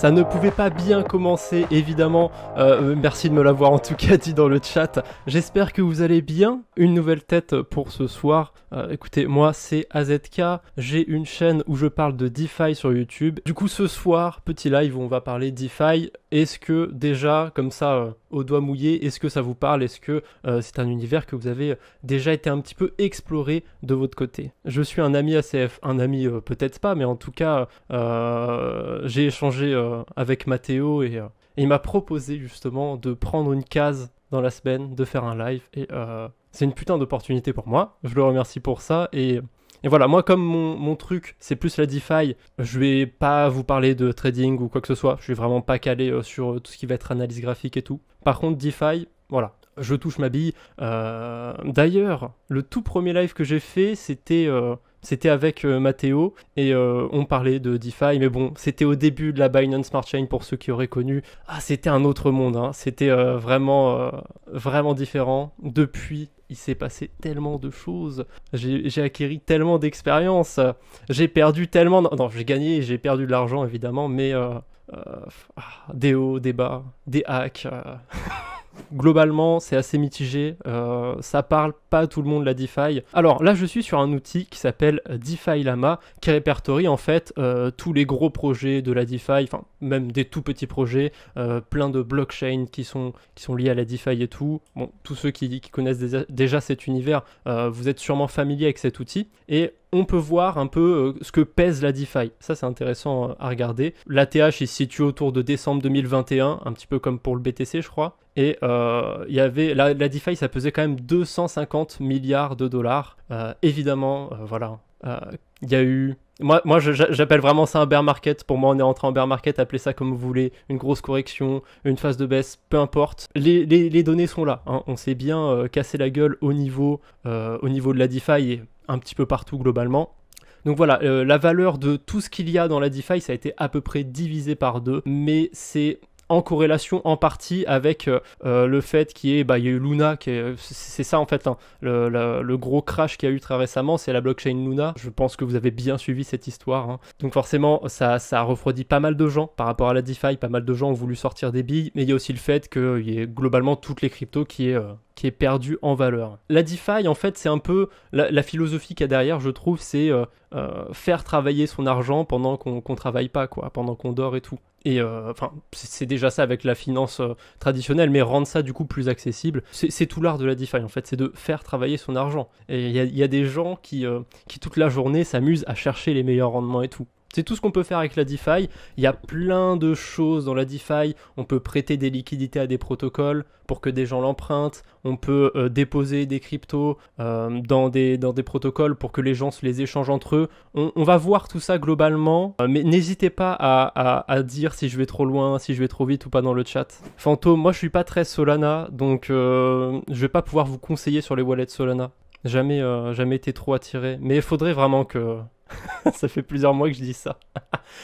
Ça ne pouvait pas bien commencer, évidemment. Euh, euh, merci de me l'avoir en tout cas dit dans le chat. J'espère que vous allez bien. Une nouvelle tête pour ce soir. Euh, écoutez, moi c'est AZK. J'ai une chaîne où je parle de DeFi sur YouTube. Du coup, ce soir, petit live où on va parler DeFi. Est-ce que déjà, comme ça, au doigt mouillé Est-ce que ça vous parle Est-ce que euh, c'est un univers que vous avez euh, déjà été un petit peu exploré de votre côté Je suis un ami ACF, un ami euh, peut-être pas, mais en tout cas, j'ai échangé avec Mathéo et, il m'a proposé justement de prendre une case dans la semaine, de faire un live et c'est une putain d'opportunité pour moi. Je le remercie pour ça et et voilà, moi comme mon, truc c'est plus la DeFi, je vais pas vous parler de trading ou quoi que ce soit, je suis vraiment pas calé euh, sur euh, tout ce qui va être analyse graphique et tout. Par contre DeFi, voilà, je touche ma bille. Euh, d'ailleurs, le tout premier live que j'ai fait c'était... C'était avec Mathéo euh, Matteo et euh, on parlait de DeFi, mais bon, c'était au début de la Binance Smart Chain pour ceux qui auraient connu. Ah, c'était un autre monde, hein. c'était euh, vraiment, vraiment différent. Depuis, il s'est passé tellement de choses, j'ai acquéri tellement d'expérience, j'ai perdu tellement. Non, j'ai gagné j'ai perdu de l'argent évidemment, mais ah, des hauts, des bas, des hacks. globalement, c'est assez mitigé. Euh, ça parle pas à tout le monde la DeFi. Alors là, je suis sur un outil qui s'appelle DeFi Lama, qui répertorie en fait euh, tous les gros projets de la DeFi, enfin même des tout petits projets, euh, plein de blockchains qui sont, qui sont liés à la DeFi et tout. Bon, tous ceux qui, connaissent déjà cet univers, vous êtes sûrement familier avec cet outil. Et on peut voir un peu ce que pèse la DeFi. Ça, c'est intéressant à regarder. L'ATH, il se situe autour de décembre 2021, un petit peu comme pour le BTC, je crois. Et euh, il y avait, la, DeFi, ça pesait quand même 250 milliards de dollars. Euh, évidemment, euh, voilà. Il y a eu moi, j'appelle vraiment ça un bear market. Pour moi, on est rentré en bear market, appelez ça comme vous voulez, une grosse correction, une phase de baisse, peu importe. Les, données sont là. Hein. On s'est bien cassé la gueule au niveau, au niveau de la DeFi et un petit peu partout globalement. Donc voilà, la valeur de tout ce qu'il y a dans la DeFi, ça a été à peu près divisé par deux, mais c'est en corrélation en partie avec euh, euh, le fait qu'il y, bah, y, a eu Luna, c'est ça en fait hein. le, gros crash qu'il y a eu très récemment, c'est la blockchain Luna. Je pense que vous avez bien suivi cette histoire. Hein. Donc forcément, ça, ça refroidit pas mal de gens par rapport à la DeFi, pas mal de gens ont voulu sortir des billes, mais il y a aussi le fait qu'il y ait globalement toutes les cryptos qui est... perdues qui est perdu en valeur. La DeFi, en fait, c'est un peu la, philosophie qu'il y a derrière, je trouve, c'est euh, faire travailler son argent pendant qu'on ne travaille pas, quoi, pendant qu'on dort et tout et euh, enfin, c'est déjà ça avec la finance euh, traditionnelle, mais rendre ça du coup plus accessible, c'est tout l'art de la DeFi en fait, c'est de faire travailler son argent. Et il y, a des gens qui, euh, qui toute la journée s'amusent à chercher les meilleurs rendements et tout. C'est tout ce qu'on peut faire avec la DeFi. Il y a plein de choses dans la DeFi. On peut prêter des liquidités à des protocoles pour que des gens l'empruntent. On peut euh, déposer des cryptos euh, dans, des, dans des protocoles pour que les gens se les échangent entre eux. On, va voir tout ça globalement. Euh, mais n'hésitez pas à, à, dire si je vais trop loin, si je vais trop vite ou pas dans le chat. Fantôme, moi je suis pas très Solana, donc je vais pas pouvoir vous conseiller sur les wallets Solana. Jamais, euh, jamais été trop attiré. Mais il faudrait vraiment que. ça fait plusieurs mois que je dis ça.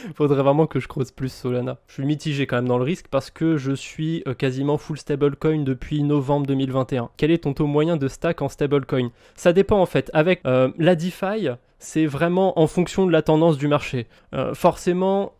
Il faudrait vraiment que je creuse plus Solana. Je suis mitigé quand même dans le risque parce que je suis euh, quasiment full stablecoin depuis novembre 2021. Quel est ton taux moyen de stack en stablecoin Ça dépend en fait. Avec euh, la DeFi, c'est vraiment en fonction de la tendance du marché. forcément,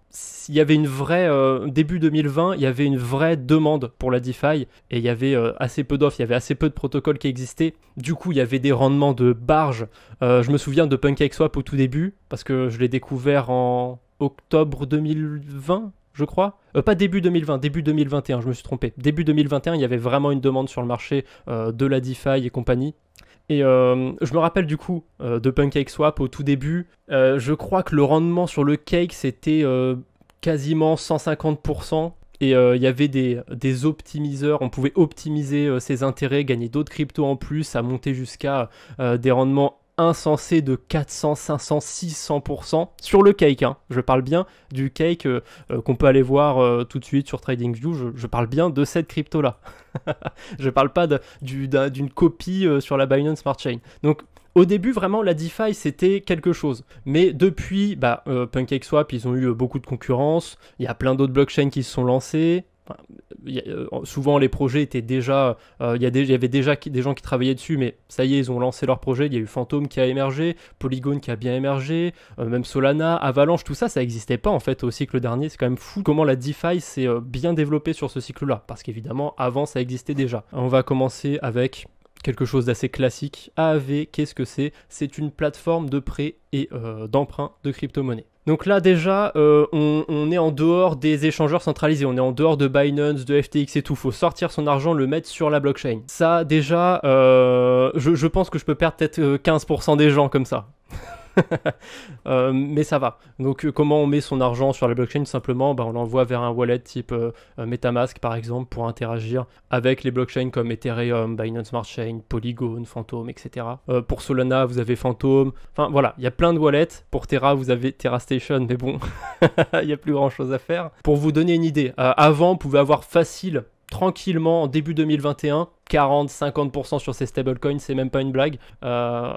il y avait une vraie euh, début 2020, il y avait une vraie demande pour la DeFi et il y avait euh, assez peu d'offres, il y avait assez peu de protocoles qui existaient. Du coup, il y avait des rendements de barge. Euh, je me souviens de PancakeSwap au tout début parce que je l'ai découvert en octobre 2020, je crois. pas début 2020, début 2021, je me suis trompé. Début 2021, il y avait vraiment une demande sur le marché de la DeFi et compagnie. Et euh, je me rappelle du coup euh, de Pancake Swap au tout début. Euh, je crois que le rendement sur le cake c'était quasiment 150%. Et il y avait des, des, optimiseurs, on pouvait optimiser ses intérêts, gagner d'autres cryptos en plus, ça montait jusqu'à des rendements insensé de 400, 500, 600% sur le cake. Hein. Je parle bien du cake euh, euh, qu'on peut aller voir euh, tout de suite sur TradingView. Je, parle bien de cette crypto-là. je parle pas d'une copie sur la Binance Smart Chain. Donc, au début, vraiment, la DeFi, c'était quelque chose. Mais depuis, bah, PancakeSwap, ils ont eu beaucoup de concurrence. Il y a plein d'autres blockchains qui se sont lancés. Euh, souvent les projets étaient déjà, il euh, y, avait déjà des gens qui travaillaient dessus, mais ça y est, ils ont lancé leur projet, il y a eu Fantôme qui a émergé, Polygon qui a bien émergé, euh, même Solana, Avalanche, tout ça, ça n'existait pas en fait au cycle dernier, c'est quand même fou comment la DeFi s'est bien développée sur ce cycle-là, parce qu'évidemment, avant, ça existait déjà. On va commencer avec quelque chose d'assez classique. AAV, qu'est-ce que c'est C'est une plateforme de prêt et d'emprunt de crypto-monnaie. Donc là déjà, euh, on, est en dehors des échangeurs centralisés, on est en dehors de Binance, de FTX et tout. Faut sortir son argent, le mettre sur la blockchain. Ça déjà, euh, je, je, pense que je peux perdre peut-être 15% euh, des gens comme ça. Euh, mais ça va. Donc euh, comment on met son argent sur la blockchain Simplement, bah, on l'envoie vers un wallet type euh, Metamask par exemple pour interagir avec les blockchains comme Ethereum, Binance Smart Chain, Polygon, Phantom, etc. pour Solana, vous avez Phantom. Enfin voilà, il y a plein de wallets. Pour Terra, vous avez Terra Station, mais bon, il n'y a plus grand chose à faire. Pour vous donner une idée, avant, vous pouvait avoir facile tranquillement en début 2021 40-50% sur ces stablecoins, c'est même pas une blague. Euh,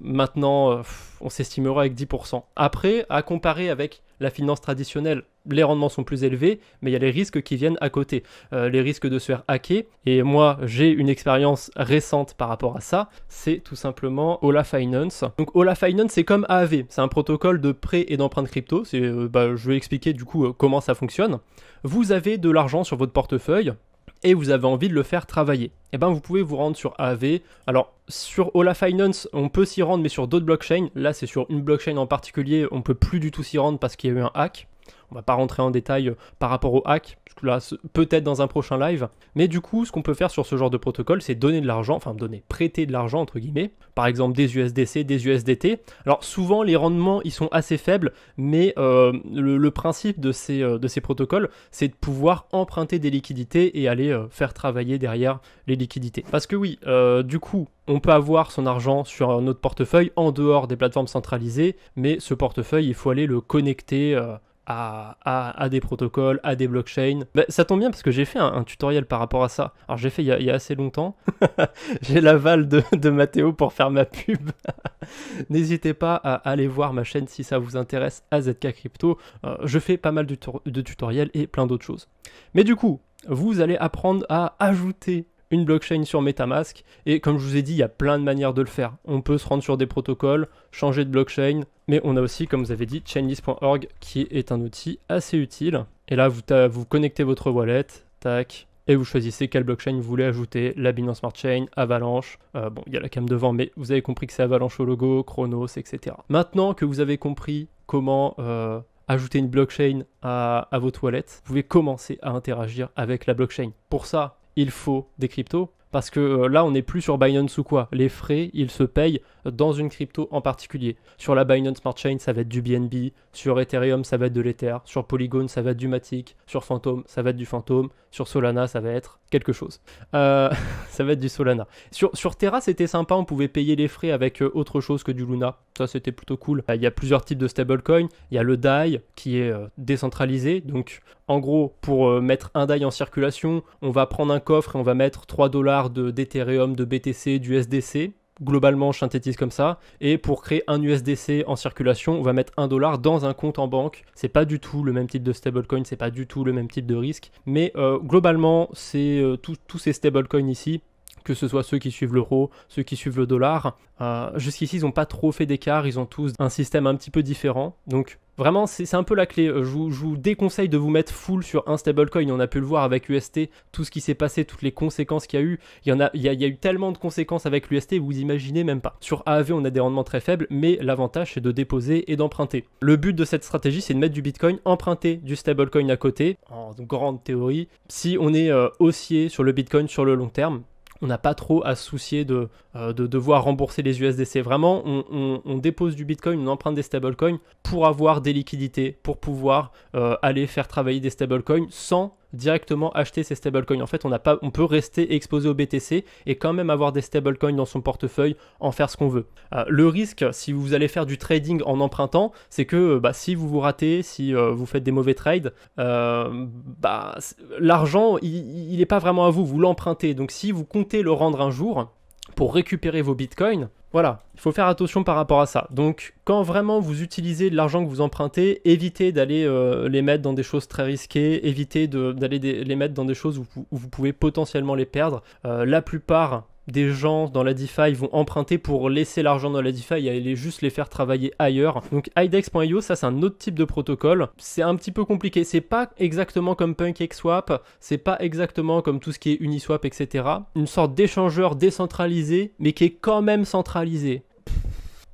maintenant, euh, on s'estimera avec 10%. Après, à comparer avec la finance traditionnelle, les rendements sont plus élevés, mais il y a les risques qui viennent à côté. Euh, les risques de se faire hacker. Et moi, j'ai une expérience récente par rapport à ça. C'est tout simplement Ola Finance. Donc Ola Finance, c'est comme AAV. C'est un protocole de prêt et d'empreinte crypto. Bah, je vais expliquer du coup comment ça fonctionne. Vous avez de l'argent sur votre portefeuille et vous avez envie de le faire travailler, et eh ben vous pouvez vous rendre sur AV. Alors sur Ola Finance, on peut s'y rendre, mais sur d'autres blockchains, là c'est sur une blockchain en particulier, on peut plus du tout s'y rendre parce qu'il y a eu un hack. On va pas rentrer en détail euh, par rapport au hack, là, peut-être dans un prochain live. Mais du coup, ce qu'on peut faire sur ce genre de protocole, c'est donner de l'argent, enfin donner, prêter de l'argent entre guillemets, par exemple des USDC, des USDT. Alors souvent, les rendements, ils sont assez faibles, mais euh, le, principe de ces, euh, de ces protocoles, c'est de pouvoir emprunter des liquidités et aller faire travailler derrière les liquidités. Parce que oui, du coup, on peut avoir son argent sur notre portefeuille en dehors des plateformes centralisées, mais ce portefeuille, il faut aller le connecter à, des protocoles, à des blockchains. Bah, ça tombe bien parce que j'ai fait un, tutoriel par rapport à ça. Alors j'ai fait il y, a, assez longtemps. j'ai l'aval de, de Mathéo pour faire ma pub. N'hésitez pas à aller voir ma chaîne si ça vous intéresse, à ZK Crypto. Euh, je fais pas mal de tutoriels et plein d'autres choses. Mais du coup, vous allez apprendre à ajouter une blockchain sur Metamask. Et comme je vous ai dit, il y a plein de manières de le faire. On peut se rendre sur des protocoles, changer de blockchain, mais on a aussi, comme vous avez dit, chainlist.org qui est un outil assez utile. Et là, vous, vous connectez votre wallet, tac, et vous choisissez quelle blockchain vous voulez ajouter, la Binance Smart Chain, Avalanche, euh, bon, il y a la cam devant, mais vous avez compris que c'est Avalanche au logo, Chronos, etc. Maintenant que vous avez compris comment euh, ajouter une blockchain à, à votre wallet, vous pouvez commencer à interagir avec la blockchain. Pour ça, il faut des cryptos parce que euh, là, on n'est plus sur Binance ou quoi. Les frais, ils se payent dans une crypto en particulier. Sur la Binance Smart Chain, ça va être du BNB. Sur Ethereum, ça va être de l'Ether. Sur Polygon, ça va être du Matic. Sur Phantom, ça va être du Phantom. Sur Solana, ça va être quelque chose. Euh, ça va être du Solana. Sur, sur Terra, c'était sympa. On pouvait payer les frais avec euh, autre chose que du Luna. Ça, c'était plutôt cool. Il y a plusieurs types de stablecoins. Il y a le DAI qui est décentralisé. Donc, en gros, pour mettre un DAI en circulation, on va prendre un coffre et on va mettre 3 dollars de d'Ethereum, de, BTC, du usdc globalement je synthétise comme ça et pour créer un USDC en circulation on va mettre un dollar dans un compte en banque c'est pas du tout le même type de stablecoin c'est pas du tout le même type de risque mais euh, globalement c'est euh, tous ces stablecoins ici que ce soit ceux qui suivent l'euro, ceux qui suivent le dollar. Euh, jusqu'ici, ils n'ont pas trop fait d'écart, ils ont tous un système un petit peu différent. Donc Vraiment, c'est un peu la clé. Euh, je vous, déconseille de vous mettre full sur un stablecoin. On a pu le voir avec UST, tout ce qui s'est passé, toutes les conséquences qu'il y a eu. Il y, en a, eu tellement de conséquences avec l'UST, vous imaginez même pas. Sur AAV, on a des rendements très faibles, mais l'avantage, c'est de déposer et d'emprunter. Le but de cette stratégie, c'est de mettre du Bitcoin, emprunter du stablecoin à côté, en grande théorie. Si on est euh, haussier sur le Bitcoin sur le long terme, on n'a pas trop à se soucier de, euh, devoir rembourser les USDC. Vraiment, on, dépose du Bitcoin, on emprunte des stablecoins pour avoir des liquidités, pour pouvoir euh, aller faire travailler des stablecoins sans directement acheter ces stablecoins. En fait, on, pas, on peut rester exposé au BTC et quand même avoir des stablecoins dans son portefeuille, en faire ce qu'on veut. Euh, le risque, si vous allez faire du trading en empruntant, c'est que bah, si vous vous ratez, si euh, vous faites des mauvais trades, euh, bah, l'argent, il n'est pas vraiment à vous, vous l'empruntez. Donc si vous comptez le rendre un jour, pour récupérer vos bitcoins. Voilà, il faut faire attention par rapport à ça. Donc quand vraiment vous utilisez l'argent que vous empruntez, évitez d'aller euh, les mettre dans des choses très risquées, évitez d'aller les mettre dans des choses où, vous pouvez potentiellement les perdre. Euh, la plupart des gens dans la DeFi vont emprunter pour laisser l'argent dans la DeFi et aller juste les faire travailler ailleurs. Donc IDEX.io, ça c'est un autre type de protocole. C'est un petit peu compliqué. C'est pas exactement comme PancakeSwap, c'est pas exactement comme tout ce qui est Uniswap, etc. Une sorte d'échangeur décentralisé, mais qui est quand même centralisé.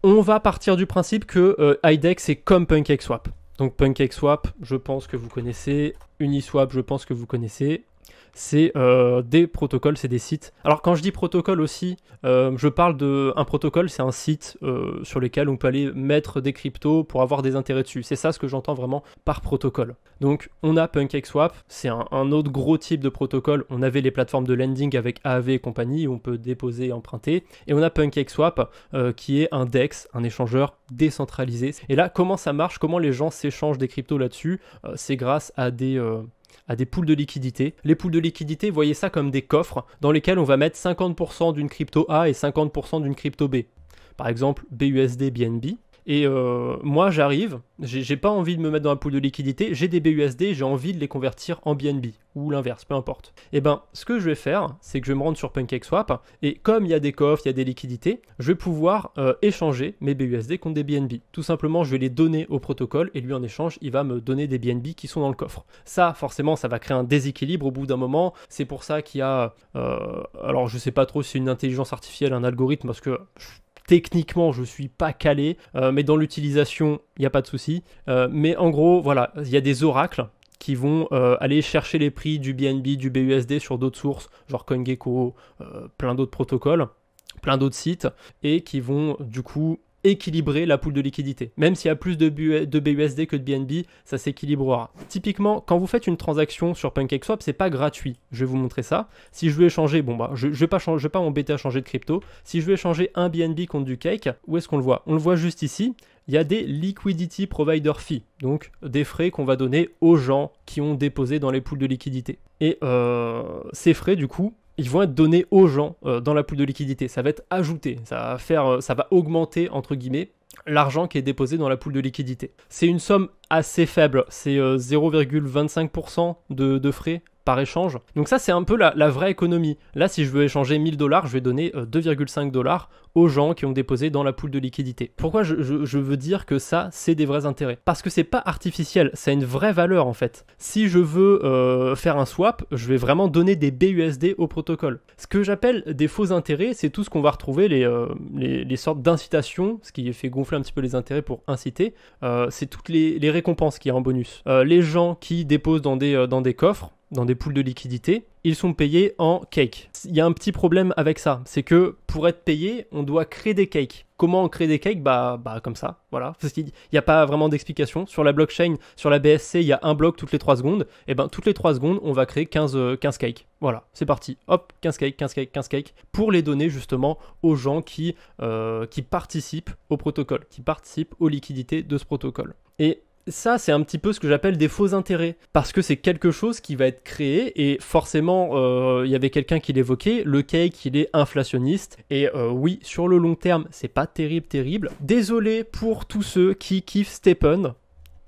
On va partir du principe que euh, IDEX est comme PancakeSwap. Donc PancakeSwap, je pense que vous connaissez. Uniswap, je pense que vous connaissez c'est euh, des protocoles, c'est des sites. Alors quand je dis protocole aussi, euh, je parle de un protocole, c'est un site euh, sur lequel on peut aller mettre des cryptos pour avoir des intérêts dessus. C'est ça ce que j'entends vraiment par protocole. Donc on a PancakeSwap, c'est un, autre gros type de protocole. On avait les plateformes de lending avec AAV et compagnie où on peut déposer et emprunter, et on a Swap qui est un DEX, un échangeur décentralisé. Et là, comment ça marche Comment les gens s'échangent des cryptos là-dessus C'est grâce à des à des poules de liquidité. Les poules de liquidité, voyez ça comme des coffres dans lesquels on va mettre 50% d'une crypto A et 50% d'une crypto B. Par exemple, BUSD, BNB, et euh, moi, j'arrive, j'ai pas envie de me mettre dans la poule de liquidité, j'ai des BUSD, j'ai envie de les convertir en BNB, ou l'inverse, peu importe. Et eh ben, ce que je vais faire, c'est que je vais me rendre sur PancakeSwap, et comme il y a des coffres, il y a des liquidités, je vais pouvoir euh, échanger mes BUSD contre des BNB. Tout simplement, je vais les donner au protocole, et lui, en échange, il va me donner des BNB qui sont dans le coffre. Ça, forcément, ça va créer un déséquilibre au bout d'un moment, c'est pour ça qu'il y a... Euh, alors, je sais pas trop si une intelligence artificielle, un algorithme, parce que techniquement, je suis pas calé, euh, mais dans l'utilisation, il n'y a pas de souci. Euh, mais en gros, voilà, il y a des oracles qui vont euh, aller chercher les prix du BNB, du BUSD sur d'autres sources, genre CoinGecko, plein d'autres protocoles, plein d'autres sites, et qui vont du coup équilibrer la poule de liquidité. Même s'il y a plus de, BUSD que de BNB, ça s'équilibrera. Typiquement, quand vous faites une transaction sur PancakeSwap, c'est pas gratuit. Je vais vous montrer ça. Si je veux échanger, bon bah, je, ne vais pas je pas m'embêter à changer de crypto. Si je veux échanger un BNB contre du Cake, où est-ce qu'on le voit On le voit juste ici. Il y a des liquidity provider fees, donc des frais qu'on va donner aux gens qui ont déposé dans les poules de liquidité. Et euh, ces frais, du coup, ils vont être donnés aux gens euh, dans la poule de liquidité. Ça va être ajouté, ça va, faire, euh, ça va augmenter, entre guillemets, l'argent qui est déposé dans la poule de liquidité. C'est une somme assez faible, c'est 0,25% euh, de, frais par échange. Donc ça, c'est un peu la, vraie économie. Là, si je veux échanger 1000 dollars, je vais donner 2,5 euh, dollars aux gens qui ont déposé dans la poule de liquidité. Pourquoi je, veux dire que ça, c'est des vrais intérêts Parce que c'est pas artificiel, ça a une vraie valeur en fait. Si je veux euh, faire un swap, je vais vraiment donner des BUSD au protocole. Ce que j'appelle des faux intérêts, c'est tout ce qu'on va retrouver, les, euh, sortes d'incitations, ce qui fait gonfler un petit peu les intérêts pour inciter, c'est toutes les, récompenses qui y a en bonus. les gens qui déposent dans des coffres, dans des poules de liquidité, ils sont payés en cake. Il y a un petit problème avec ça, c'est que pour être payé, on doit créer des cakes. Comment on crée des cakes bah, bah comme ça, voilà. Parce qu'il n'y a pas vraiment d'explication. Sur la blockchain, sur la BSC, il y a un bloc toutes les 3 secondes. Et eh ben toutes les 3 secondes, on va créer 15, 15 euh, cakes. Voilà, c'est parti. Hop, 15 cakes, 15 cakes, 15 cakes. Pour les donner justement aux gens qui, euh, qui participent au protocole, qui participent aux liquidités de ce protocole. Et ça, c'est un petit peu ce que j'appelle des faux intérêts, parce que c'est quelque chose qui va être créé, et forcément, euh, il y avait quelqu'un qui l'évoquait, le cake, il est inflationniste, et euh, oui, sur le long terme, c'est pas terrible, terrible. Désolé pour tous ceux qui kiffent Steppen,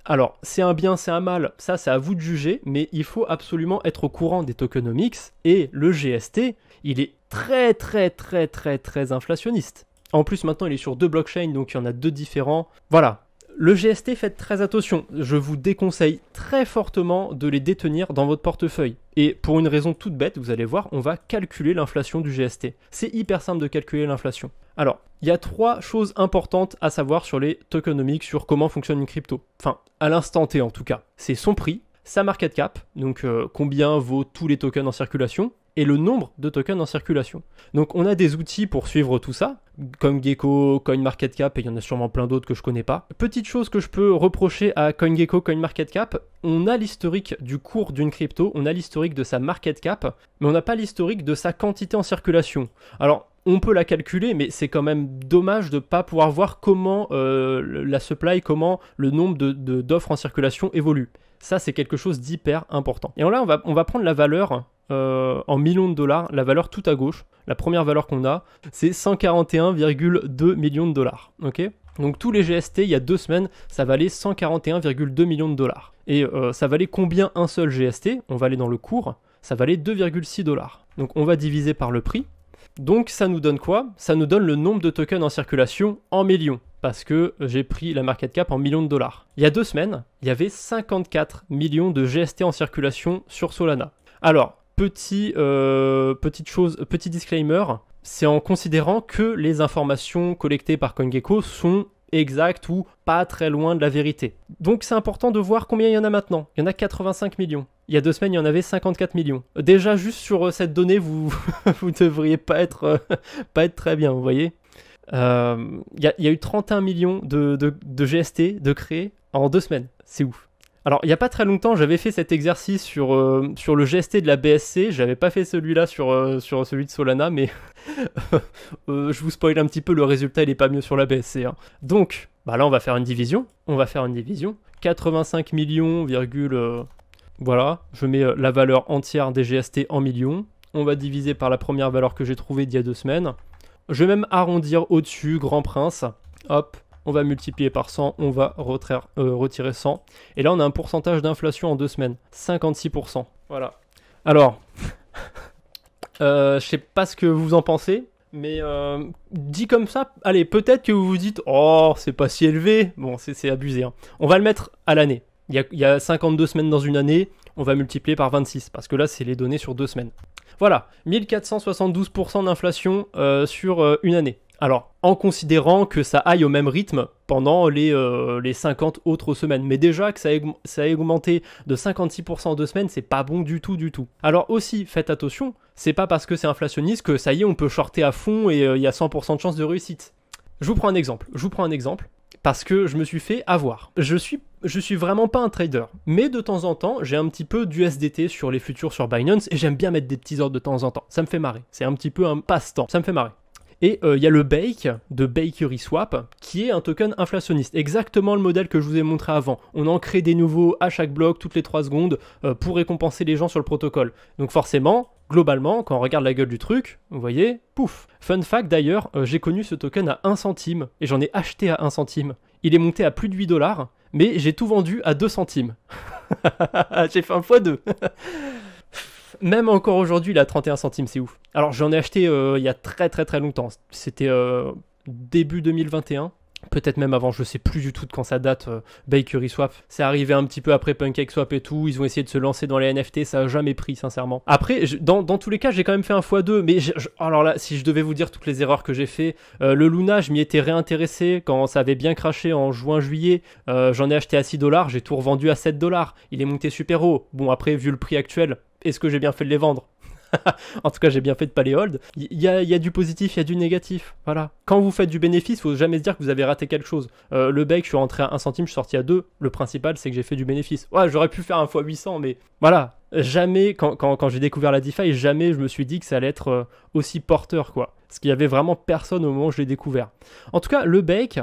alors, c'est un bien, c'est un mal, ça c'est à vous de juger, mais il faut absolument être au courant des tokenomics et le GST, il est très très très très très inflationniste. En plus maintenant il est sur deux blockchains, donc il y en a deux différents. Voilà, le GST, faites très attention. Je vous déconseille très fortement de les détenir dans votre portefeuille. Et pour une raison toute bête, vous allez voir, on va calculer l'inflation du GST. C'est hyper simple de calculer l'inflation. Alors, il y a trois choses importantes à savoir sur les tokenomics, sur comment fonctionne une crypto. Enfin, à l'instant T en tout cas. C'est son prix, sa market cap, donc euh, combien vaut tous les tokens en circulation, et le nombre de tokens en circulation. Donc on a des outils pour suivre tout ça, comme Gecko, CoinMarketCap, et il y en a sûrement plein d'autres que je connais pas. Petite chose que je peux reprocher à CoinGecko, CoinMarketCap, on a l'historique du cours d'une crypto, on a l'historique de sa market cap, mais on n'a pas l'historique de sa quantité en circulation. Alors on peut la calculer, mais c'est quand même dommage de ne pas pouvoir voir comment euh, la supply, comment le nombre d'offres de, en circulation évolue. Ça, c'est quelque chose d'hyper important. Et là, on va, prendre la valeur euh, en millions de dollars, la valeur tout à gauche. La première valeur qu'on a, c'est 141,2 millions de dollars. Ok donc tous les GST, il y a deux semaines, ça valait 141,2 millions de dollars. Et euh, ça valait combien un seul GST On va aller dans le cours. Ça valait 2,6 dollars. Donc on va diviser par le prix. Donc ça nous donne quoi Ça nous donne le nombre de tokens en circulation en millions parce que j'ai pris la market cap en millions de dollars. Il y a deux semaines, il y avait 54 millions de GST en circulation sur Solana. Alors, petit, euh, petite chose, petit disclaimer, c'est en considérant que les informations collectées par CoinGecko sont exactes ou pas très loin de la vérité. Donc c'est important de voir combien il y en a maintenant. Il y en a 85 millions. Il y a deux semaines, il y en avait 54 millions. Déjà, juste sur euh, cette donnée, vous, ne devriez pas être, euh, pas être très bien, vous voyez il euh, y, a eu 31 millions de, GST de créés en deux semaines. C'est ouf. Alors, il n'y a pas très longtemps, j'avais fait cet exercice sur, euh, sur le GST de la BSC. J'avais pas fait celui-là sur, euh, sur celui de Solana, mais je vous spoil un petit peu, le résultat, il n'est pas mieux sur la BSC. Hein. Donc, bah là, on va faire une division. On va faire une division. 85 millions, virgule, voilà, je mets la valeur entière des GST en millions. On va diviser par la première valeur que j'ai trouvée d'il y a deux semaines. Je vais même arrondir au-dessus, grand prince. Hop, on va multiplier par 100, on va euh, retirer 100. Et là, on a un pourcentage d'inflation en deux semaines, 56%. Voilà. Alors, euh, je sais pas ce que vous en pensez, mais euh, dit comme ça, allez, peut-être que vous vous dites, oh, c'est pas si élevé. Bon, c'est abusé. Hein. On va le mettre à l'année. Il y, il y, a, 52 semaines dans une année, on va multiplier par 26, parce que là, c'est les données sur deux semaines. Voilà, 1472% d'inflation euh, sur euh, une année. Alors, en considérant que ça aille au même rythme pendant les, euh, les 50 autres semaines. Mais déjà que ça a, augmenté de 56% en deux semaines, c'est pas bon du tout, du tout. Alors aussi, faites attention, c'est pas parce que c'est inflationniste que ça y est, on peut shorter à fond et il y a 100% de chance de réussite. Je vous prends un exemple, je vous prends un exemple, parce que je me suis fait avoir. Je suis je suis vraiment pas un trader, mais de temps en temps, j'ai un petit peu d'USDT sur les futurs sur Binance et j'aime bien mettre des petits ordres de temps en temps. Ça me fait marrer. C'est un petit peu un passe-temps. Ça me fait marrer. Et euh, il y a le Bake de Bakery Swap qui est un token inflationniste, exactement le modèle que je vous ai montré avant. On en crée des nouveaux à chaque bloc toutes les 3 secondes euh, pour récompenser les gens sur le protocole. Donc forcément, globalement, quand on regarde la gueule du truc, vous voyez, pouf. Fun fact d'ailleurs, euh, j'ai connu ce token à 1 centime et j'en ai acheté à 1 centime. Il est monté à plus de 8 dollars mais j'ai tout vendu à 2 centimes. j'ai fait un fois 2 Même encore aujourd'hui, il est 31 centimes, c'est ouf. Alors j'en ai acheté euh, il y a très très très longtemps. C'était euh, début 2021 peut-être même avant, je sais plus du tout de quand ça date, euh, Bakery Swap. C'est arrivé un petit peu après Pancake Swap et tout, ils ont essayé de se lancer dans les NFT, ça a jamais pris sincèrement. Après, dans, tous les cas, j'ai quand même fait un x2, mais alors là, si je devais vous dire toutes les erreurs que j'ai fait, euh, le Luna, je m'y étais réintéressé quand ça avait bien craché en juin-juillet, euh, j'en ai acheté à 6 dollars, j'ai tout revendu à 7 dollars, il est monté super haut. Bon après, vu le prix actuel, est-ce que j'ai bien fait de les vendre en tout cas, j'ai bien fait de pas les hold. Il y, a du positif, il y a du négatif. Voilà. Quand vous faites du bénéfice, faut jamais se dire que vous avez raté quelque chose. Euh, le BAKE, je suis rentré à 1 centime, je suis sorti à 2. Le principal, c'est que j'ai fait du bénéfice. Ouais, j'aurais pu faire un fois 800, mais voilà. Jamais, quand, j'ai découvert la DeFi, jamais je me suis dit que ça allait être euh, aussi porteur, quoi. Parce qu'il y avait vraiment personne au moment où je l'ai découvert. En tout cas, le BAKE,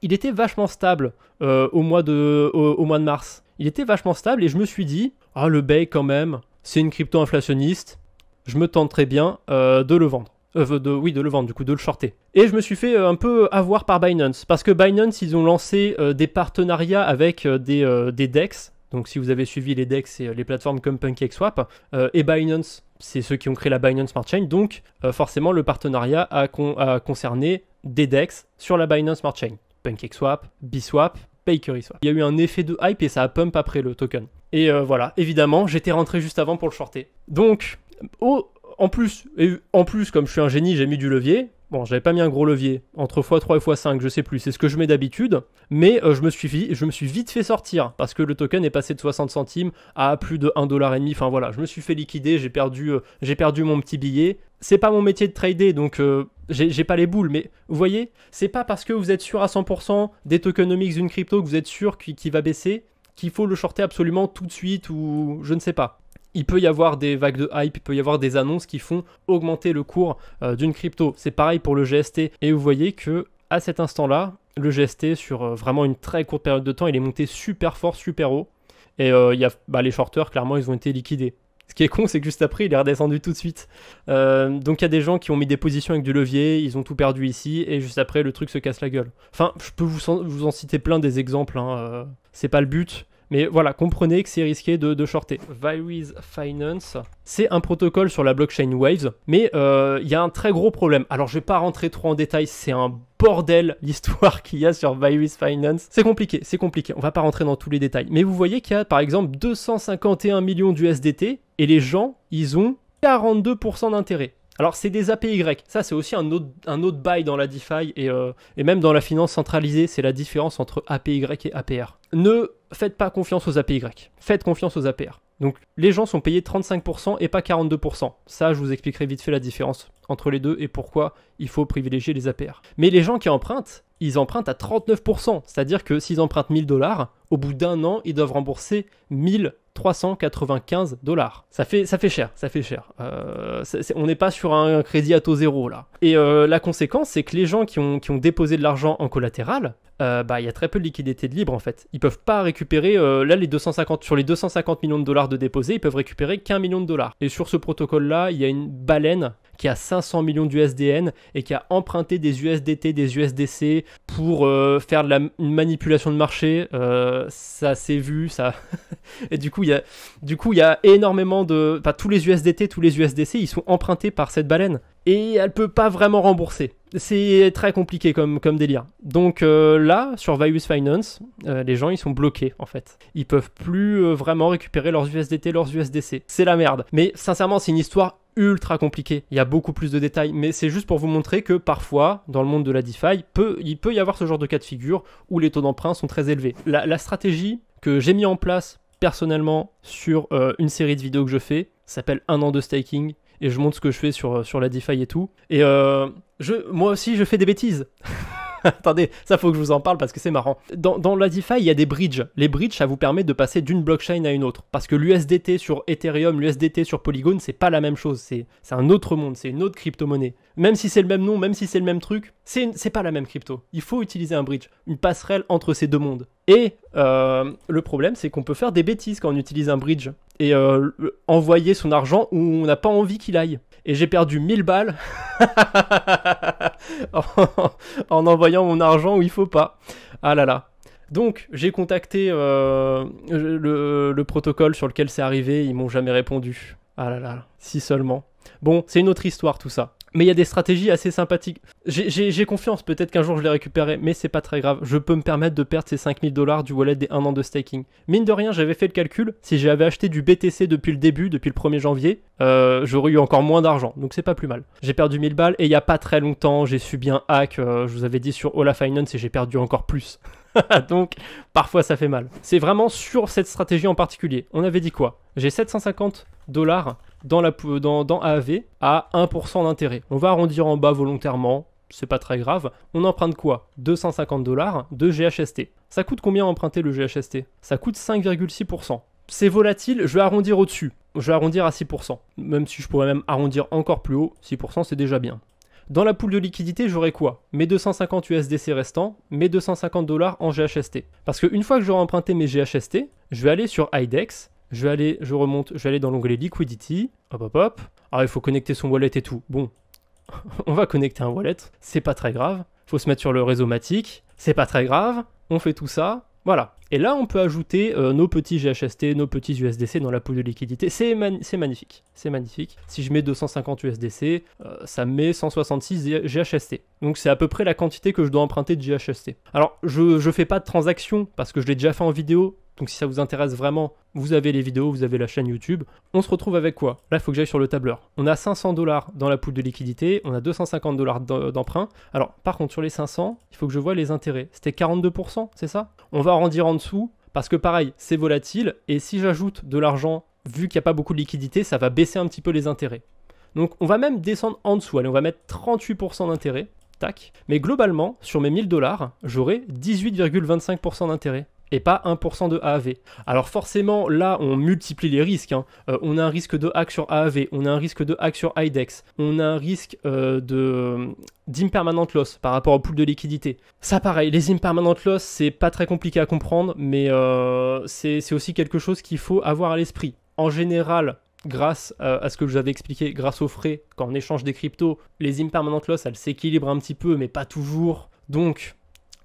il était vachement stable euh, au, mois de, au, mois de mars. Il était vachement stable et je me suis dit, ah, le BAKE, quand même, c'est une crypto inflationniste, je me tenterais bien euh, de le vendre. Euh, de, oui, de le vendre, du coup, de le shorter. Et je me suis fait euh, un peu avoir par Binance, parce que Binance, ils ont lancé euh, des partenariats avec des, des, DEX. Donc, si vous avez suivi les DEX, et les plateformes comme PancakeSwap et Binance, c'est ceux qui ont créé la Binance Smart Chain. Donc, forcément, le partenariat a, concerné des DEX sur la Binance Smart Chain. PancakeSwap, Biswap, Swap. Il y a eu un effet de hype et ça a pump après le token. Et voilà, évidemment, j'étais rentré juste avant pour le shorter. Donc, Oh, en plus, en plus, comme je suis un génie, j'ai mis du levier. Bon, j'avais pas mis un gros levier, entre x3 et x5, je sais plus, c'est ce que je mets d'habitude, mais euh, je, me suis vite fait sortir, parce que le token est passé de 60 centimes à plus de 1,5$, enfin voilà, je me suis fait liquider, j'ai perdu, euh, j'ai perdu mon petit billet. C'est pas mon métier de trader, donc euh, j'ai pas les boules, mais vous voyez, c'est pas parce que vous êtes sûr à 100% des tokenomics d'une crypto que vous êtes sûr qu'il va baisser, qu'il faut le shorter absolument tout de suite, ou je ne sais pas il peut y avoir des vagues de hype, il peut y avoir des annonces qui font augmenter le cours euh, d'une crypto. C'est pareil pour le GST. Et vous voyez que à cet instant-là, le GST sur euh, vraiment une très courte période de temps, il est monté super fort, super haut. Et euh, il y a, bah, les shorters, clairement, ils ont été liquidés. Ce qui est con, c'est que juste après, il est redescendu tout de suite. donc il y a des gens qui ont mis des positions avec du levier, ils ont tout perdu ici, et juste après, le truc se casse la gueule. Enfin, je peux vous en, vous en citer plein des exemples. Hein, c'est pas le but, mais voilà, comprenez que c'est risqué de, de shorter. Viris Finance, c'est un protocole sur la blockchain Waves, mais euh, il y a un très gros problème. Alors je vais pas rentrer trop en détail, c'est un bordel l'histoire qu'il y a sur Virus Finance. C'est compliqué, c'est compliqué, on va pas rentrer dans tous les détails. Mais vous voyez qu'il y a par exemple 251 millions d'USDT et les gens, ils ont 42% d'intérêt. Alors, c'est des APY. Ça, c'est aussi un autre, un autre bail dans la DeFi et, euh, et même dans la finance centralisée. C'est la différence entre APY et APR. Ne faites pas confiance aux APY. Faites confiance aux APR. Donc, les gens sont payés 35% et pas 42%. Ça, je vous expliquerai vite fait la différence entre les deux et pourquoi il faut privilégier les APR. Mais les gens qui empruntent, ils empruntent à 39%. C'est-à-dire que s'ils empruntent 1000 dollars, au bout d'un an, ils doivent rembourser 1000 395 dollars. Ça fait, ça fait cher, ça fait cher. Euh, on n'est pas sur un, crédit à taux zéro là. Et euh, la conséquence, c'est que les gens qui ont, déposé de l'argent en collatéral, euh, bah il y a très peu de liquidités de libre en fait. Ils peuvent pas récupérer, là les 250, sur les 250 millions de dollars de déposés, ils peuvent récupérer qu'un million de dollars. Et sur ce protocole là, il y a une baleine qui a 500 millions d'USDN et qui a emprunté des USDT, des USDC pour euh, faire de la une manipulation de marché. Euh, ça s'est vu, ça. et du coup, il y a, du coup, il y a énormément de, enfin, tous les USDT, tous les USDC, ils sont empruntés par cette baleine et elle peut pas vraiment rembourser. C'est très compliqué comme, comme délire. Donc euh, là, sur Vius Finance, les gens ils sont bloqués en fait. Ils peuvent plus vraiment récupérer leurs USDT, leurs USDC. C'est la merde. Mais sincèrement, c'est une histoire ultra compliqué. Il y a beaucoup plus de détails, mais c'est juste pour vous montrer que parfois, dans le monde de la DeFi, peut, il peut y avoir ce genre de cas de figure où les taux d'emprunt sont très élevés. La, stratégie que j'ai mis en place personnellement sur euh, une série de vidéos que je fais s'appelle Un an de staking et je montre ce que je fais sur, euh, sur la DeFi et tout. Et euh, je, moi aussi, je fais des bêtises. Attendez, ça faut que je vous en parle parce que c'est marrant. Dans, dans la DeFi, il y a des bridges. Les bridges, ça vous permet de passer d'une blockchain à une autre. Parce que l'USDT sur Ethereum, l'USDT sur Polygon, c'est pas la même chose. C'est un autre monde, c'est une autre crypto-monnaie. Même si c'est le même nom, même si c'est le même truc, c'est pas la même crypto. Il faut utiliser un bridge, une passerelle entre ces deux mondes. Et euh, le problème, c'est qu'on peut faire des bêtises quand on utilise un bridge et euh, envoyer son argent où on n'a pas envie qu'il aille et j'ai perdu 1000 balles en envoyant mon argent où il faut pas. Ah là là. Donc j'ai contacté euh, le, le, protocole sur lequel c'est arrivé, ils m'ont jamais répondu. Ah là là, si seulement. Bon, c'est une autre histoire tout ça. Mais il y a des stratégies assez sympathiques. J'ai confiance, peut-être qu'un jour je les récupérerai, mais c'est pas très grave. Je peux me permettre de perdre ces 5000 dollars du wallet des 1 an de staking. Mine de rien, j'avais fait le calcul. Si j'avais acheté du BTC depuis le début, depuis le 1er janvier, euh, j'aurais eu encore moins d'argent. Donc c'est pas plus mal. J'ai perdu 1000 balles et il y a pas très longtemps, j'ai subi un hack. Euh, je vous avais dit sur Ola Finance et j'ai perdu encore plus. Donc parfois ça fait mal. C'est vraiment sur cette stratégie en particulier. On avait dit quoi J'ai 750 dollars dans, la, dans, dans AAV à 1% d'intérêt. On va arrondir en bas volontairement, c'est pas très grave. On emprunte quoi 250 dollars de GHST. Ça coûte combien emprunter le GHST Ça coûte 5,6%. C'est volatile, je vais arrondir au-dessus. Je vais arrondir à 6%. Même si je pourrais même arrondir encore plus haut, 6% c'est déjà bien. Dans la poule de liquidité, j'aurai quoi Mes 250 USDC restants, mes 250 dollars en GHST. Parce qu'une fois que j'aurai emprunté mes GHST, je vais aller sur IDEX, je vais aller, je remonte, je vais aller dans l'onglet Liquidity, hop hop hop. Alors ah, il faut connecter son wallet et tout. Bon, on va connecter un wallet, c'est pas très grave. Il Faut se mettre sur le réseau Matic, c'est pas très grave. On fait tout ça, voilà. Et là, on peut ajouter euh, nos petits GHST, nos petits USDC dans la poule de liquidité. C'est magnifique. C'est magnifique. Si je mets 250 USDC, euh, ça me met 166 GHST. Donc c'est à peu près la quantité que je dois emprunter de GHST. Alors, je ne fais pas de transaction parce que je l'ai déjà fait en vidéo. Donc si ça vous intéresse vraiment, vous avez les vidéos, vous avez la chaîne YouTube. On se retrouve avec quoi Là, il faut que j'aille sur le tableur. On a 500 dollars dans la poule de liquidité, on a 250 dollars d'emprunt. Alors, par contre, sur les 500, il faut que je voie les intérêts. C'était 42%, c'est ça On va arrondir en dessous, parce que pareil, c'est volatile, et si j'ajoute de l'argent, vu qu'il n'y a pas beaucoup de liquidité, ça va baisser un petit peu les intérêts. Donc, on va même descendre en dessous. Allez, on va mettre 38% d'intérêt. Tac. Mais globalement, sur mes 1000 dollars, j'aurai 18,25% d'intérêt et pas 1% de AAV. Alors forcément, là, on multiplie les risques. Hein. Euh, on a un risque de hack sur AAV, on a un risque de hack sur IDEX, on a un risque euh, de euh, d'impermanent loss par rapport au pool de liquidité. Ça pareil, les impermanent loss, c'est pas très compliqué à comprendre, mais c'est aussi quelque chose qu'il faut avoir à l'esprit. En général, grâce à ce que je vous avais expliqué, grâce aux frais, quand on échange des cryptos, les impermanent loss, elles s'équilibrent un petit peu, mais pas toujours. Donc,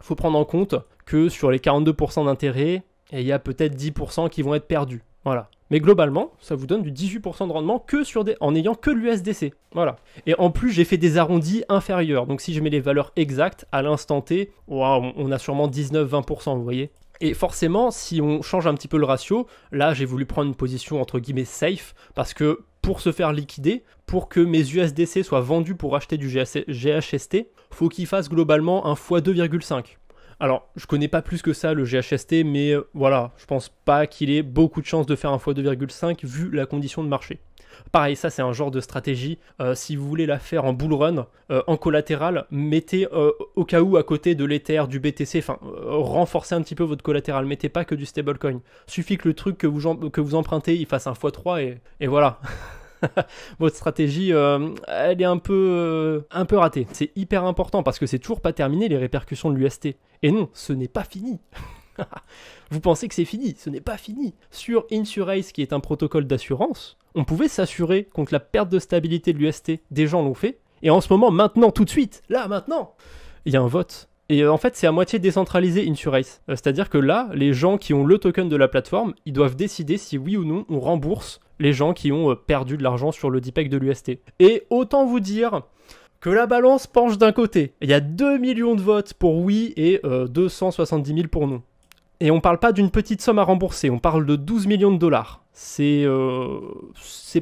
faut prendre en compte que sur les 42% d'intérêt, il y a peut-être 10% qui vont être perdus. Voilà. Mais globalement, ça vous donne du 18% de rendement que sur des... en ayant que l'USDC. Voilà. Et en plus, j'ai fait des arrondis inférieurs. Donc si je mets les valeurs exactes à l'instant T, on a sûrement 19-20%, vous voyez et forcément, si on change un petit peu le ratio, là j'ai voulu prendre une position entre guillemets safe, parce que pour se faire liquider, pour que mes USDC soient vendus pour acheter du GHST, faut qu'ils fassent globalement un x2,5. Alors, je connais pas plus que ça le GHST, mais euh, voilà, je pense pas qu'il ait beaucoup de chances de faire un x2,5 vu la condition de marché. Pareil, ça c'est un genre de stratégie. Euh, si vous voulez la faire en bull run, euh, en collatéral, mettez au cas où à côté de l'Ether, du BTC, enfin, renforcez un petit peu votre collatéral. Mettez pas que du stablecoin. Suffit que le truc que vous, que vous empruntez, il fasse un x3 et voilà. votre stratégie, euh, elle est un peu, euh, un peu ratée. C'est hyper important parce que c'est toujours pas terminé les répercussions de l'UST. Et non, ce n'est pas fini. Vous pensez que c'est fini, ce n'est pas fini. Sur Insurace, qui est un protocole d'assurance, on pouvait s'assurer contre la perte de stabilité de l'UST. Des gens l'ont fait. Et en ce moment, maintenant, tout de suite, là, maintenant, il y a un vote. Et euh, en fait, c'est à moitié décentralisé Insurace. C'est-à-dire que là, les gens qui ont le token de la plateforme, ils doivent décider si oui ou non on rembourse les gens qui ont euh, perdu de l'argent sur le DPEC de l'UST. Et autant vous dire que la balance penche d'un côté. Il y a 2 millions de votes pour oui et 270 euh, 000 pour non. Et on parle pas d'une petite somme à rembourser, on parle de 12 millions de dollars. C'est euh,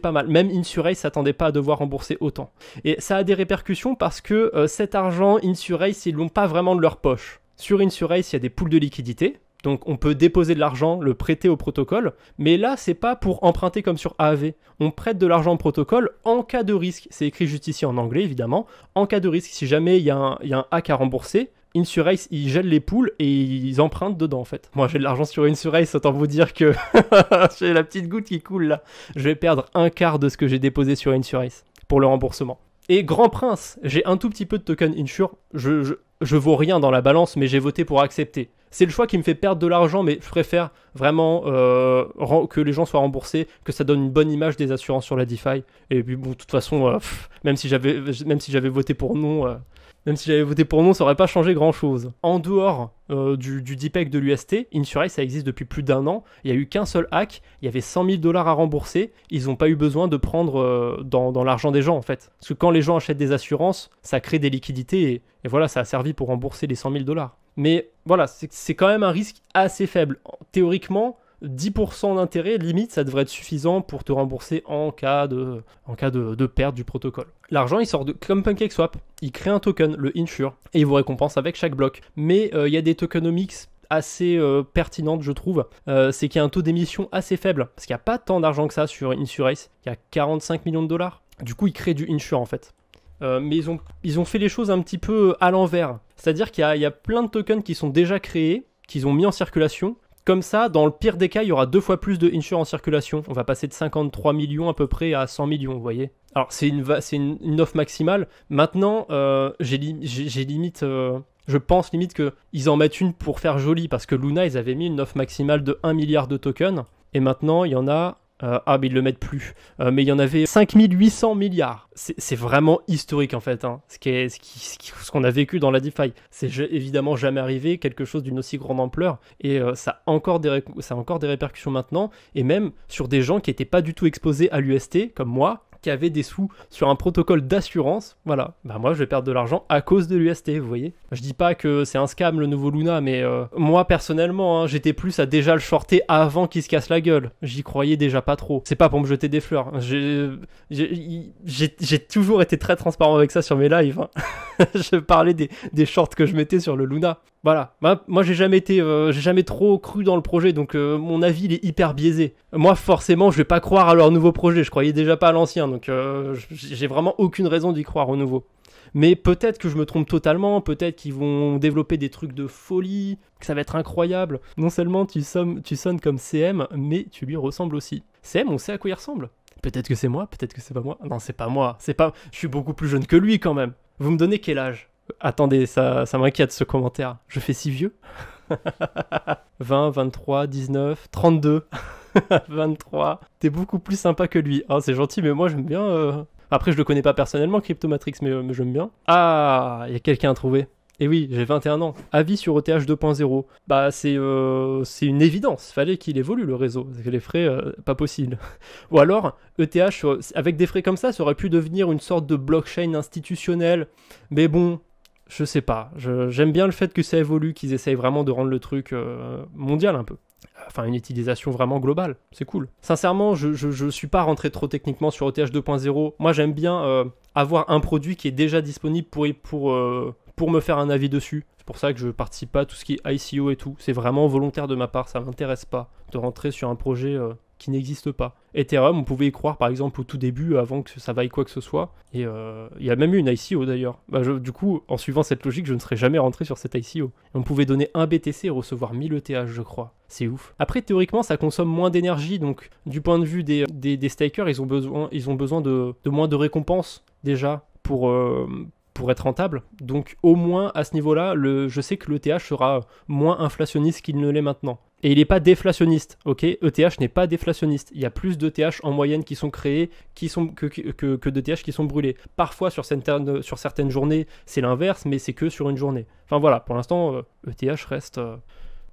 pas mal. Même Insurace s'attendait pas à devoir rembourser autant. Et ça a des répercussions parce que euh, cet argent, Insurace, ils l'ont pas vraiment de leur poche. Sur Insurace, il y a des poules de liquidité. Donc on peut déposer de l'argent, le prêter au protocole, mais là c'est pas pour emprunter comme sur AAV. On prête de l'argent au protocole en cas de risque. C'est écrit juste ici en anglais évidemment. En cas de risque, si jamais il y, a un hack à rembourser, Insurace ils gèlent les poules et ils empruntent dedans en fait. Moi j'ai de l'argent sur Insurace, autant vous dire que j'ai la petite goutte qui coule là. Je vais perdre un quart de ce que j'ai déposé sur Insurace pour le remboursement. Et Grand Prince, j'ai un tout petit peu de token Insure. Je, je, vaux rien dans la balance, mais j'ai voté pour accepter. C'est le choix qui me fait perdre de l'argent, mais je préfère vraiment euh, que les gens soient remboursés, que ça donne une bonne image des assurances sur la DeFi. Et puis bon, de toute façon, euh, même si j'avais même si j'avais voté pour non. Euh, même si j'avais voté pour non, ça n'aurait pas changé grand chose. En dehors du, du de l'UST, Insurance, ça existe depuis plus d'un an. Il n'y a eu qu'un seul hack. Il y avait 100 000 dollars à rembourser. Ils n'ont pas eu besoin de prendre dans, l'argent des gens, en fait. Parce que quand les gens achètent des assurances, ça crée des liquidités et, et voilà, ça a servi pour rembourser les 100 000 dollars. Mais voilà, c'est quand même un risque assez faible. Théoriquement, 10% d'intérêt, limite, ça devrait être suffisant pour te rembourser en cas de, en cas de, perte du protocole. L'argent, il sort de, comme PancakeSwap, il crée un token, le Insure, et il vous récompense avec chaque bloc. Mais euh, il y a des tokenomics assez euh, pertinentes, je trouve, euh, c'est qu'il y a un taux d'émission assez faible. Parce qu'il n'y a pas tant d'argent que ça sur Insurace. Il y a 45 millions de dollars. Du coup, il crée du insure en fait. Euh, mais ils ont, ils ont fait les choses un petit peu euh, à l'envers. C'est-à-dire qu'il y, y, a plein de tokens qui sont déjà créés, qu'ils ont mis en circulation. Comme ça, dans le pire des cas, il y aura deux fois plus de Insure en circulation. On va passer de 53 millions à peu près à 100 millions, vous voyez. Alors, c'est une, c'est une, offre maximale. Maintenant, euh, j'ai limite... je pense limite qu'ils en mettent une pour faire joli, parce que Luna, ils avaient mis une offre maximale de 1 milliard de tokens. Et maintenant, il y en a euh, ah, mais ils le mettent plus. Euh, mais il y en avait 5800 milliards. C'est vraiment historique en fait, hein, ce qu'on ce qui, a vécu dans la DeFi. C'est évidemment jamais arrivé, quelque chose d'une aussi grande ampleur. Et euh, ça, encore des ça a encore des répercussions maintenant, et même sur des gens qui n'étaient pas du tout exposés à l'UST, comme moi, qui avait des sous sur un protocole d'assurance, voilà, bah moi je vais perdre de l'argent à cause de l'UST, vous voyez. Je dis pas que c'est un scam le nouveau Luna, mais euh, moi personnellement, hein, j'étais plus à déjà le shorter avant qu'il se casse la gueule. J'y croyais déjà pas trop. C'est pas pour me jeter des fleurs. Hein. J'ai toujours été très transparent avec ça sur mes lives. Hein. je parlais des shorts que je mettais sur le Luna. Voilà. moi, j'ai jamais été, euh, j'ai jamais trop cru dans le projet, donc euh, mon avis il est hyper biaisé. Moi, forcément, je vais pas croire à leur nouveau projet. Je croyais déjà pas à l'ancien, donc euh, j'ai vraiment aucune raison d'y croire au nouveau. Mais peut-être que je me trompe totalement. Peut-être qu'ils vont développer des trucs de folie, que ça va être incroyable. Non seulement tu, tu sonnes comme CM, mais tu lui ressembles aussi. CM, on sait à quoi il ressemble. Peut-être que c'est moi, peut-être que c'est pas moi. Non, c'est pas moi. C'est pas. Je suis beaucoup plus jeune que lui quand même. Vous me donnez quel âge Attendez, ça, m'inquiète ce commentaire. Je fais si vieux 20, 23, 19, 32, 23. T'es beaucoup plus sympa que lui. Ah, c'est gentil, mais moi j'aime bien. Euh. Après, je le connais pas personnellement, Cryptomatrix, mais, euh, mais j'aime bien. Ah, il y a quelqu'un à trouver. Et eh oui, j'ai 21 ans. Avis sur ETH 2.0. Bah, euh, c'est une évidence. Fallait qu'il évolue le réseau. les frais, pas possible. Ou alors, ETH, avec des frais comme ça, ça aurait pu devenir une sorte de blockchain institutionnelle. Mais bon, je sais pas. J'aime bien le fait que ça évolue, qu'ils essayent vraiment de rendre le truc euh, mondial un peu. Enfin, une utilisation vraiment globale. C'est cool. Sincèrement, je, ne suis pas rentré trop techniquement sur OTH 2.0. Moi, j'aime bien euh, avoir un produit qui est déjà disponible pour, pour, euh, pour me faire un avis dessus. C'est pour ça que je participe pas à tout ce qui est ICO et tout. C'est vraiment volontaire de ma part. Ça m'intéresse pas de rentrer sur un projet qui n'existe pas. Ethereum, on pouvait y croire par exemple au tout début, avant que ça vaille quoi que ce soit. Et euh, il y a même eu une ICO d'ailleurs. Bah, du coup, en suivant cette logique, je ne serais jamais rentré sur cette ICO. on pouvait donner un BTC et recevoir 1000 ETH, je crois. C'est ouf. Après, théoriquement, ça consomme moins d'énergie, donc du point de vue des, des, stakers, ils ont besoin, ils ont besoin de, moins de récompenses déjà pour, euh, pour être rentable. Donc au moins à ce niveau-là, le, je sais que l'ETH sera moins inflationniste qu'il ne l'est maintenant et il n'est pas déflationniste. Ok, ETH n'est pas déflationniste. Il y a plus d'ETH en moyenne qui sont créés qui sont, que, que, que d'ETH qui sont brûlés. Parfois, sur certaines, sur certaines journées, c'est l'inverse, mais c'est que sur une journée. Enfin voilà, pour l'instant, ETH e reste, euh,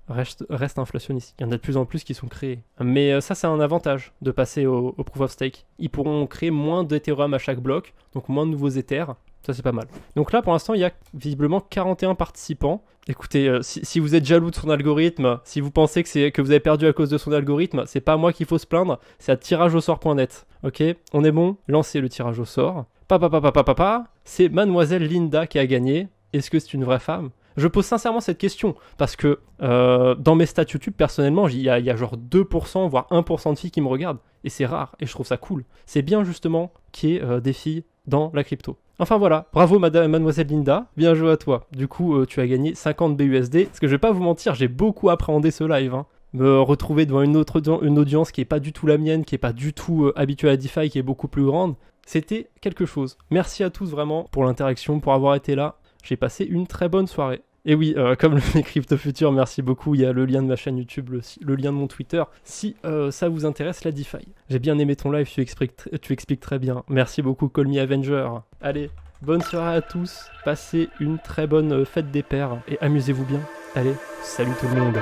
reste, reste, inflationniste. Il y en a de plus en plus qui sont créés. Mais euh, ça, c'est un avantage de passer au, proof of stake. Ils pourront créer moins d'Ethereum à chaque bloc, donc moins de nouveaux Ethers, ça, c'est pas mal. Donc là, pour l'instant, il y a visiblement 41 participants. Écoutez, euh, si, vous êtes jaloux de son algorithme, si vous pensez que, que vous avez perdu à cause de son algorithme, c'est pas moi qu'il faut se plaindre, c'est à tirage au sort.net. Ok On est bon Lancez le tirage au sort. Papa, papa, papa, papa. C'est mademoiselle Linda qui a gagné. Est-ce que c'est une vraie femme je pose sincèrement cette question parce que euh, dans mes stats YouTube, personnellement, il y, a genre 2%, voire 1% de filles qui me regardent. Et c'est rare, et je trouve ça cool. C'est bien justement qu'il y ait euh, des filles dans la crypto. Enfin voilà, bravo madame, mademoiselle Linda, bien joué à toi. Du coup, euh, tu as gagné 50 BUSD. Parce que je vais pas vous mentir, j'ai beaucoup appréhendé ce live. Hein. Me retrouver devant une, autre, une audience qui est pas du tout la mienne, qui est pas du tout euh, habituée à DeFi, qui est beaucoup plus grande, c'était quelque chose. Merci à tous vraiment pour l'interaction, pour avoir été là. J'ai passé une très bonne soirée. Et oui, euh, comme le Crypto futur, merci beaucoup. Il y a le lien de ma chaîne YouTube, le, le lien de mon Twitter, si euh, ça vous intéresse, la DeFi. J'ai bien aimé ton live, tu expliques, tu expliques très bien. Merci beaucoup, Call Me Avenger. Allez, bonne soirée à tous, passez une très bonne euh, fête des pères et amusez-vous bien. Allez, salut tout le monde.